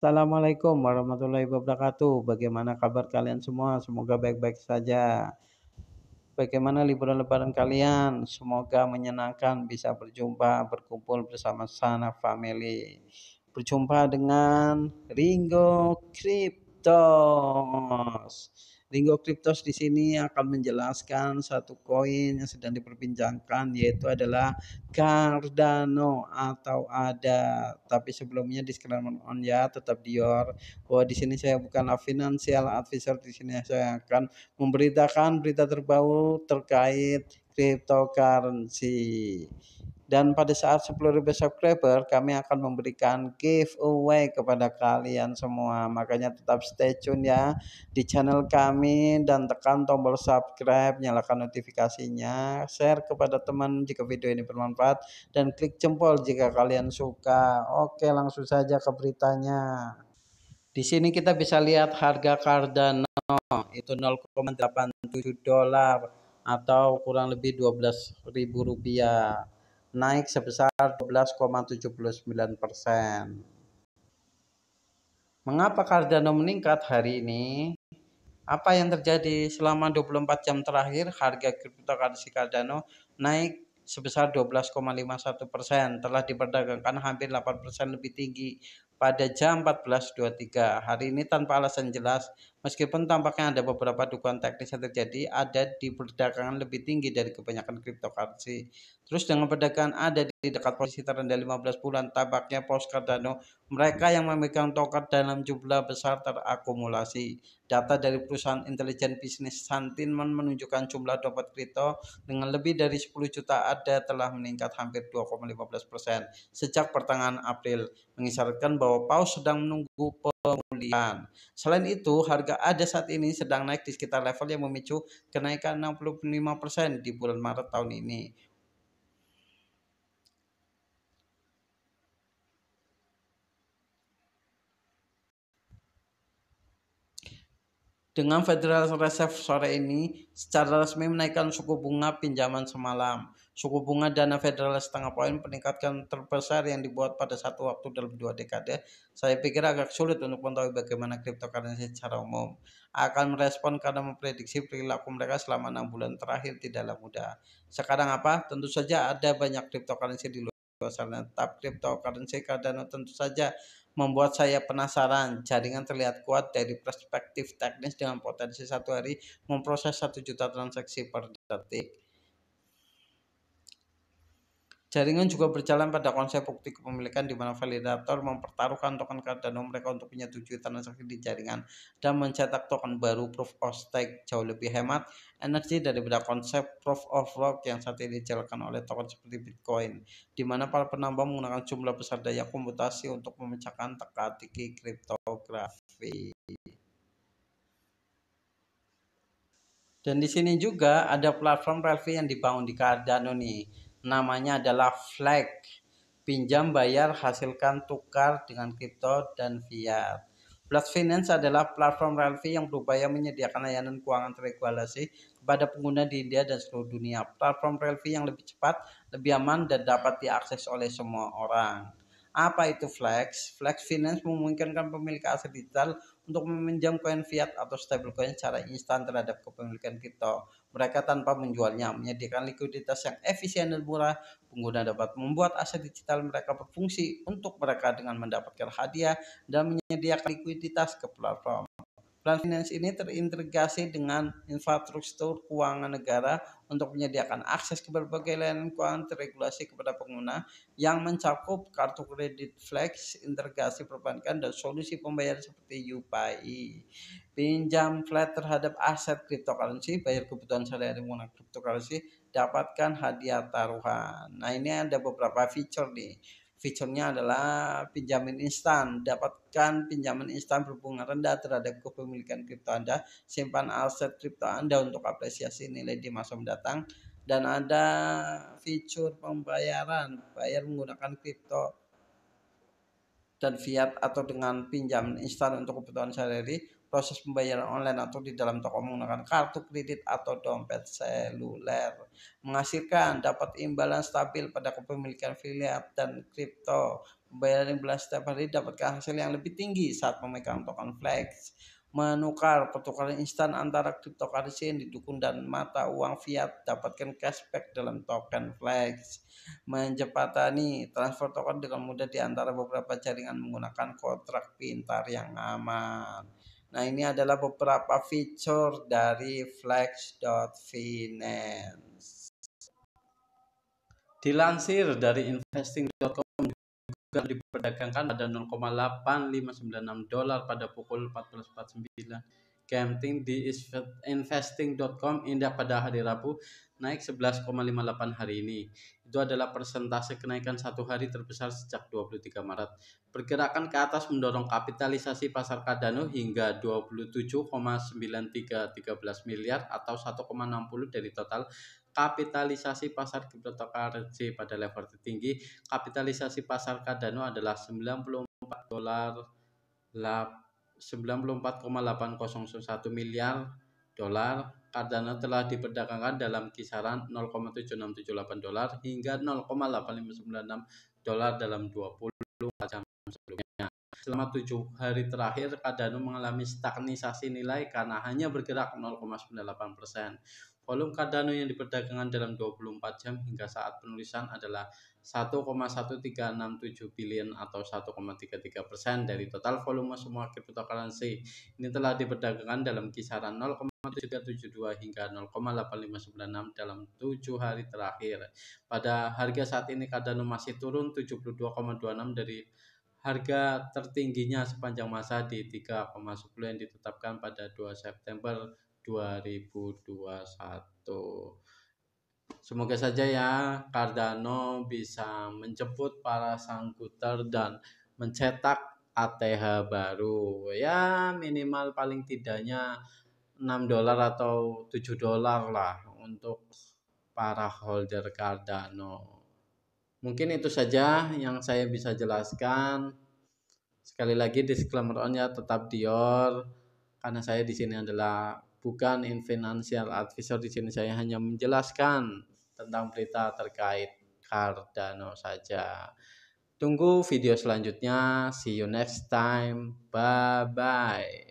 Assalamualaikum warahmatullahi wabarakatuh. Bagaimana kabar kalian semua? Semoga baik-baik saja. Bagaimana liburan lebaran kalian? Semoga menyenangkan bisa berjumpa, berkumpul bersama sana family. Berjumpa dengan Ringo Kryptos. Linggo Kriptos di sini akan menjelaskan satu koin yang sedang diperbincangkan yaitu adalah Cardano atau ada. Tapi sebelumnya disclaimer on ya tetap Dior. Bahwa di sini saya bukanlah financial advisor di sini saya akan memberitakan berita terbaru terkait cryptocurrency. Dan pada saat 10.000 subscriber kami akan memberikan giveaway kepada kalian semua. Makanya tetap stay tune ya di channel kami dan tekan tombol subscribe, nyalakan notifikasinya, share kepada teman jika video ini bermanfaat dan klik jempol jika kalian suka. Oke, langsung saja ke beritanya. Di sini kita bisa lihat harga Cardano itu 0,87 dolar atau kurang lebih 12.000 rupiah naik sebesar 12,79 persen. Mengapa Cardano meningkat hari ini? Apa yang terjadi selama 24 jam terakhir harga cryptocurrency Cardano naik sebesar 12,51 persen telah diperdagangkan hampir 8 persen lebih tinggi pada jam 14.23. Hari ini tanpa alasan jelas, meskipun tampaknya ada beberapa dukungan teknis yang terjadi, ada di perdagangan lebih tinggi dari kebanyakan cryptocurrency. Terus dengan perdagangan ada di dekat posisi terendah 15 bulan, tampaknya pos Cardano, mereka yang memegang token dalam jumlah besar terakumulasi. Data dari perusahaan intelijen bisnis Santinman menunjukkan jumlah dompet kripto dengan lebih dari 10 juta ada telah meningkat hampir 2,15 sejak pertengahan April, mengisarkan bahwa paus sedang menunggu pemulihan. Selain itu, harga ada saat ini sedang naik di sekitar level yang memicu kenaikan 65% di bulan Maret tahun ini. dengan Federal Reserve sore ini secara resmi menaikkan suku bunga pinjaman semalam. Suku bunga dana federal setengah poin peningkatkan terbesar yang dibuat pada satu waktu dalam dua dekade. Saya pikir agak sulit untuk mengetahui bagaimana cryptocurrency secara umum akan merespon karena memprediksi perilaku mereka selama enam bulan terakhir tidaklah mudah. Sekarang apa? Tentu saja ada banyak cryptocurrency di luar sana. tapi cryptocurrency Cardano tentu saja membuat saya penasaran. Jaringan terlihat kuat dari perspektif teknis dengan potensi satu hari memproses satu juta transaksi per detik. Jaringan juga berjalan pada konsep bukti kepemilikan di mana validator mempertaruhkan token Cardano mereka untuk punya menyetujui transaksi di jaringan dan mencetak token baru proof of stake jauh lebih hemat energi daripada konsep proof of work yang saat ini dijalankan oleh token seperti Bitcoin di mana para penambang menggunakan jumlah besar daya komputasi untuk memecahkan teka-teki kriptografi. Dan di sini juga ada platform Relvi yang dibangun di Cardano nih namanya adalah flag pinjam bayar hasilkan tukar dengan kripto dan fiat Plus Finance adalah platform relevan yang berupaya menyediakan layanan keuangan terregulasi kepada pengguna di India dan seluruh dunia. Platform relevan yang lebih cepat, lebih aman, dan dapat diakses oleh semua orang. Apa itu Flex? Flex Finance memungkinkan pemilik aset digital untuk meminjam koin fiat atau stablecoin secara instan terhadap kepemilikan kripto. Mereka tanpa menjualnya menyediakan likuiditas yang efisien dan murah. Pengguna dapat membuat aset digital mereka berfungsi untuk mereka dengan mendapatkan hadiah dan menyediakan likuiditas ke platform. Plan finance ini terintegrasi dengan infrastruktur keuangan negara untuk menyediakan akses ke berbagai layanan keuangan terregulasi kepada pengguna yang mencakup kartu kredit flex, integrasi perbankan, dan solusi pembayaran seperti UPI. Pinjam flat terhadap aset cryptocurrency, bayar kebutuhan sehari-hari menggunakan cryptocurrency, dapatkan hadiah taruhan. Nah ini ada beberapa fitur nih Fiturnya adalah pinjaman instan. Dapatkan pinjaman instan berbunga rendah terhadap kepemilikan kripto Anda. Simpan aset kripto Anda untuk apresiasi nilai di masa mendatang. Dan ada fitur pembayaran, bayar menggunakan kripto dan fiat atau dengan pinjaman instan untuk kebutuhan sehari-hari proses pembayaran online atau di dalam toko menggunakan kartu kredit atau dompet seluler. Menghasilkan dapat imbalan stabil pada kepemilikan filiat dan kripto. Pembayaran imbalan setiap hari dapatkan hasil yang lebih tinggi saat memegang token flex menukar pertukaran instan antara cryptocurrency yang didukung dan mata uang fiat dapatkan cashback dalam token flex menjepatani transfer token dengan mudah di antara beberapa jaringan menggunakan kontrak pintar yang aman Nah, ini adalah beberapa fitur dari flex.finance. Dilansir dari investing.com juga diperdagangkan pada 0,8596 dolar pada pukul 14.49 Camping di investing.com indah pada hari Rabu naik 11,58 hari ini. Itu adalah persentase kenaikan satu hari terbesar sejak 23 Maret. Pergerakan ke atas mendorong kapitalisasi pasar Cardano hingga 27,9313 miliar atau 1,60 dari total kapitalisasi pasar cryptocurrency pada level tertinggi. Kapitalisasi pasar Cardano adalah 94 dolar 8 94,801 miliar dolar Cardano telah diperdagangkan dalam kisaran 0,7678 dolar hingga 0,8596 dolar dalam 20 jam sebelumnya. Selama tujuh hari terakhir, Cardano mengalami stagnisasi nilai karena hanya bergerak 0,98 persen. Volume Cardano yang diperdagangkan dalam 24 jam hingga saat penulisan adalah 1,1367 billion atau 1,33 persen dari total volume semua cryptocurrency. Ini telah diperdagangkan dalam kisaran 0,372 hingga 0,8596 dalam tujuh hari terakhir. Pada harga saat ini Cardano masih turun 72,26 dari harga tertingginya sepanjang masa di 3,10 yang ditetapkan pada 2 September 2021. Semoga saja ya Cardano bisa menjemput para sangkuter dan mencetak ATH baru. Ya minimal paling tidaknya 6 dolar atau 7 dolar lah untuk para holder Cardano. Mungkin itu saja yang saya bisa jelaskan. Sekali lagi disclaimer on tetap Dior karena saya di sini adalah bukan in financial advisor di sini saya hanya menjelaskan tentang berita terkait Cardano saja. Tunggu video selanjutnya. See you next time. Bye bye.